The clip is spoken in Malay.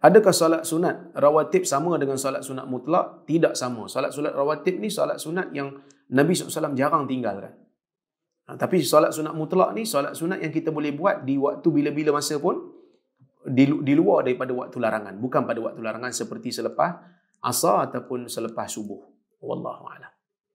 Adakah solat sunat rawatib sama dengan solat sunat mutlak? Tidak sama. Solat sunat rawatib ni solat sunat yang Nabi SAW jarang tinggalkan. Ha, tapi solat sunat mutlak ni solat sunat yang kita boleh buat di waktu bila-bila masa pun di, di luar daripada waktu larangan. Bukan pada waktu larangan seperti selepas asar ataupun selepas subuh. Wallahu'ala.